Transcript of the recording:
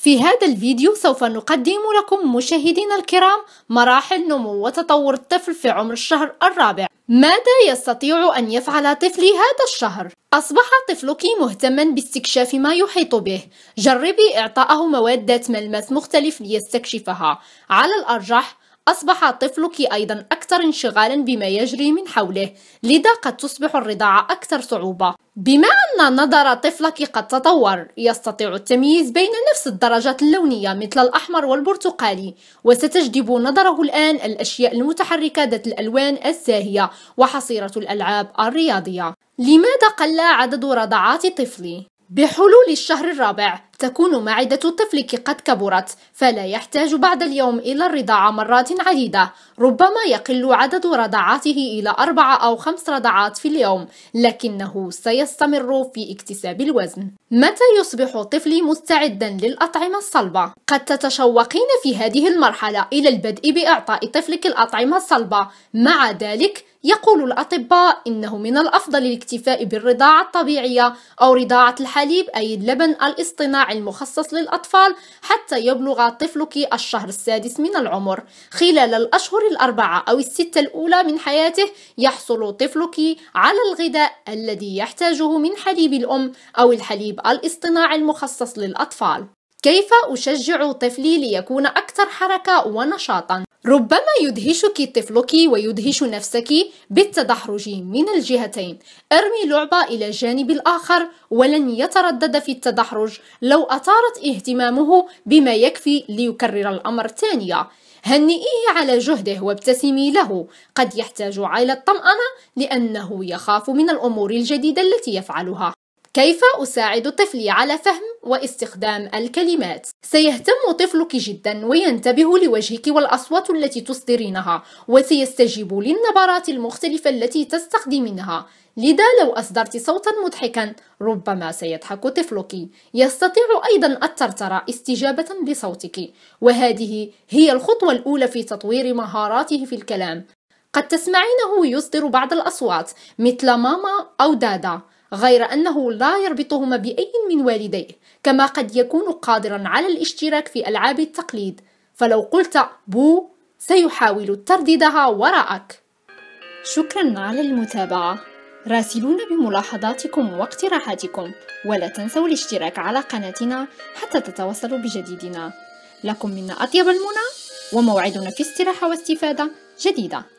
في هذا الفيديو سوف نقدم لكم مشاهدينا الكرام مراحل نمو وتطور الطفل في عمر الشهر الرابع ماذا يستطيع أن يفعل طفلي هذا الشهر؟ أصبح طفلك مهتما باستكشاف ما يحيط به جربي إعطائه مواد ذات ملمس مختلف ليستكشفها على الأرجح أصبح طفلك أيضا أكثر انشغالا بما يجري من حوله لذا قد تصبح الرضاعة أكثر صعوبة بما أن نظر طفلك قد تطور يستطيع التمييز بين نفس الدرجات اللونية مثل الأحمر والبرتقالي وستجذب نظره الآن الأشياء المتحركة ذات الألوان الزاهية وحصيرة الألعاب الرياضية لماذا قل عدد رضعات طفلي؟ بحلول الشهر الرابع تكون معدة الطفل قد كبرت فلا يحتاج بعد اليوم إلى الرضاعة مرات عديدة ربما يقل عدد رضعاته إلى أربعة أو خمس رضعات في اليوم لكنه سيستمر في اكتساب الوزن متى يصبح طفلي مستعدا للأطعمة الصلبة؟ قد تتشوقين في هذه المرحلة إلى البدء بإعطاء طفلك الأطعمة الصلبة مع ذلك يقول الأطباء إنه من الأفضل الاكتفاء بالرضاعة الطبيعية أو رضاعة الحليب أي اللبن الاصطناعي المخصص للأطفال حتى يبلغ طفلك الشهر السادس من العمر خلال الأشهر الأربعة أو الستة الأولى من حياته يحصل طفلك على الغذاء الذي يحتاجه من حليب الأم أو الحليب الاصطناعي المخصص للأطفال كيف أشجع طفلي ليكون أكثر حركة ونشاطا؟ ربما يدهشك طفلك ويدهش نفسك بالتدحرج من الجهتين ارمي لعبة إلى الجانب الآخر ولن يتردد في التدحرج لو أطارت اهتمامه بما يكفي ليكرر الأمر ثانية هنئيه على جهده وابتسمي له قد يحتاج على الطمأنة لأنه يخاف من الأمور الجديدة التي يفعلها كيف أساعد طفلي على فهم واستخدام الكلمات؟ سيهتم طفلك جدا وينتبه لوجهك والأصوات التي تصدرينها وسيستجيب للنبرات المختلفة التي تستخدمينها لذا لو أصدرت صوتا مضحكا ربما سيضحك طفلك يستطيع أيضا الترترة استجابة بصوتك وهذه هي الخطوة الأولى في تطوير مهاراته في الكلام قد تسمعينه يصدر بعض الأصوات مثل ماما أو دادا غير أنه لا يربطهما بأي من والديه كما قد يكون قادرا على الاشتراك في ألعاب التقليد فلو قلت بو سيحاول ترديدها وراءك شكرا على المتابعة راسلونا بملاحظاتكم واقتراحاتكم ولا تنسوا الاشتراك على قناتنا حتى تتواصلوا بجديدنا لكم منا أطيب المنى وموعدنا في استراحة واستفادة جديدة